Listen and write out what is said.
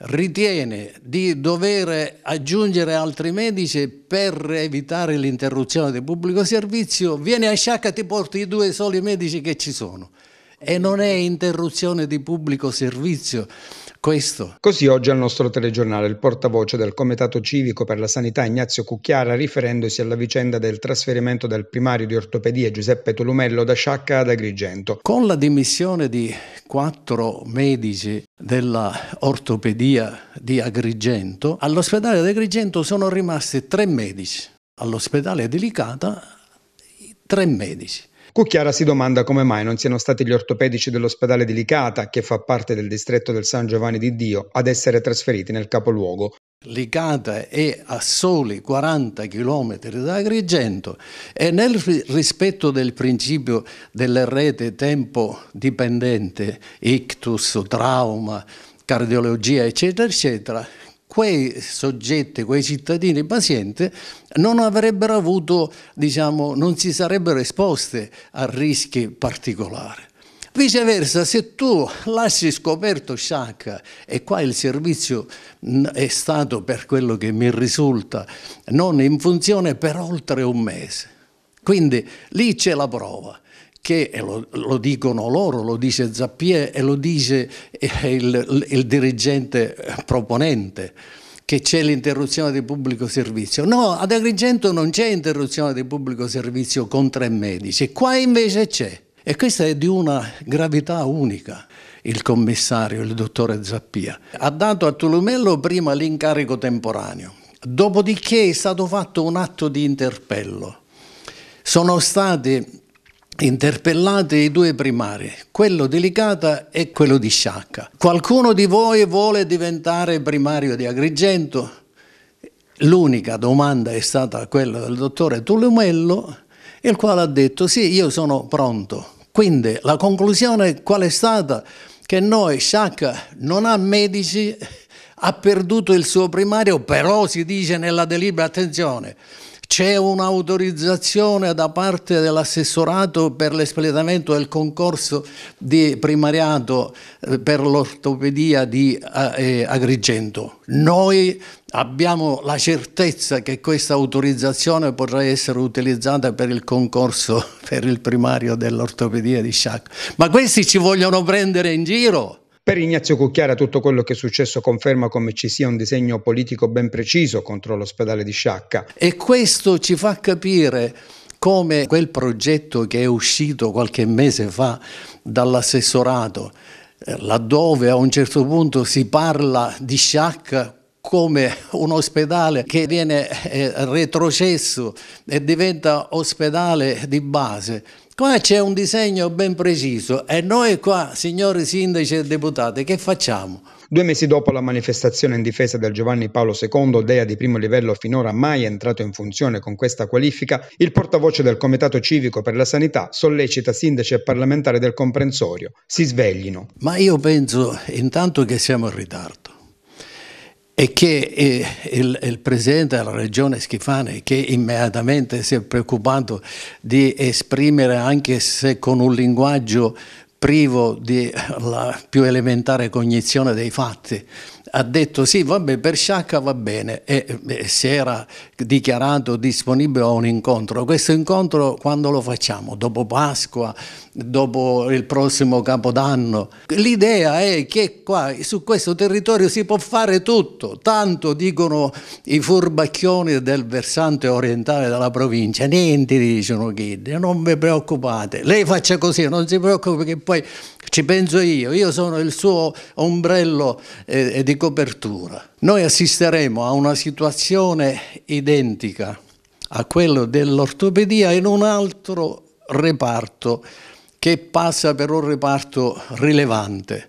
ritiene di dover aggiungere altri medici per evitare l'interruzione del pubblico servizio, viene a Sciacca e ti porti i due soli medici che ci sono e non è interruzione di pubblico servizio. Questo. Così oggi al nostro telegiornale il portavoce del Comitato Civico per la Sanità Ignazio Cucchiara riferendosi alla vicenda del trasferimento del primario di ortopedia Giuseppe Tolumello da Sciacca ad Agrigento. Con la dimissione di quattro medici della ortopedia di Agrigento, all'ospedale di Agrigento sono rimasti tre medici, all'ospedale di Licata tre medici. Cucchiara si domanda come mai non siano stati gli ortopedici dell'ospedale di Licata, che fa parte del distretto del San Giovanni di Dio, ad essere trasferiti nel capoluogo. Licata è a soli 40 km da Agrigento e nel rispetto del principio della rete tempo dipendente, ictus, trauma, cardiologia, eccetera, eccetera, quei soggetti, quei cittadini pazienti non avrebbero avuto, diciamo, non si sarebbero esposte a rischi particolari. Viceversa, se tu lasci scoperto Sciacca, e qua il servizio è stato, per quello che mi risulta, non in funzione per oltre un mese, quindi lì c'è la prova che eh, lo, lo, dicono loro, lo dice Zappier e lo dice eh, il, il dirigente eh, proponente che c'è l'interruzione di pubblico servizio. No, ad Agrigento non c'è interruzione di pubblico servizio con tre medici, qua invece c'è. E questa è di una gravità unica. Il commissario, il dottore Zappia, ha dato a Tolumello prima l'incarico temporaneo, dopodiché è stato fatto un atto di interpello. Sono stati interpellate i due primari, quello di Licata e quello di Sciacca. Qualcuno di voi vuole diventare primario di Agrigento? L'unica domanda è stata quella del dottore Tulumello, il quale ha detto sì, io sono pronto. Quindi la conclusione qual è stata? Che noi, Sciacca non ha medici, ha perduto il suo primario, però si dice nella delibera, attenzione, c'è un'autorizzazione da parte dell'assessorato per l'espletamento del concorso di primariato eh, per l'ortopedia di eh, eh, Agrigento. Noi abbiamo la certezza che questa autorizzazione potrà essere utilizzata per il concorso per il primario dell'ortopedia di Sciacco. Ma questi ci vogliono prendere in giro. Per Ignazio Cucchiara tutto quello che è successo conferma come ci sia un disegno politico ben preciso contro l'ospedale di Sciacca. E questo ci fa capire come quel progetto che è uscito qualche mese fa dall'assessorato, eh, laddove a un certo punto si parla di Sciacca come un ospedale che viene eh, retrocesso e diventa ospedale di base. Qua c'è un disegno ben preciso e noi qua, signori sindaci e deputati, che facciamo? Due mesi dopo la manifestazione in difesa del Giovanni Paolo II, dea di primo livello finora mai entrato in funzione con questa qualifica, il portavoce del Comitato Civico per la Sanità sollecita sindaci e parlamentari del comprensorio. Si sveglino. Ma io penso intanto che siamo in ritardo e che eh, il, il, presidente della regione Schifani che immediatamente si è preoccupato di esprimere anche se con un linguaggio privo della più elementare cognizione dei fatti ha detto sì, vabbè, per Sciacca va bene e, e si era dichiarato disponibile a un incontro. Questo incontro quando lo facciamo? Dopo Pasqua? Dopo il prossimo Capodanno? L'idea è che qua, su questo territorio si può fare tutto, tanto dicono i furbacchioni del versante orientale della provincia, niente dicono Chidi, non vi preoccupate, lei faccia così, non si preoccupi che poi ci penso io, io sono il suo ombrello eh, di copertura. Noi assisteremo a una situazione identica a quella dell'ortopedia in un altro reparto che passa per un reparto rilevante.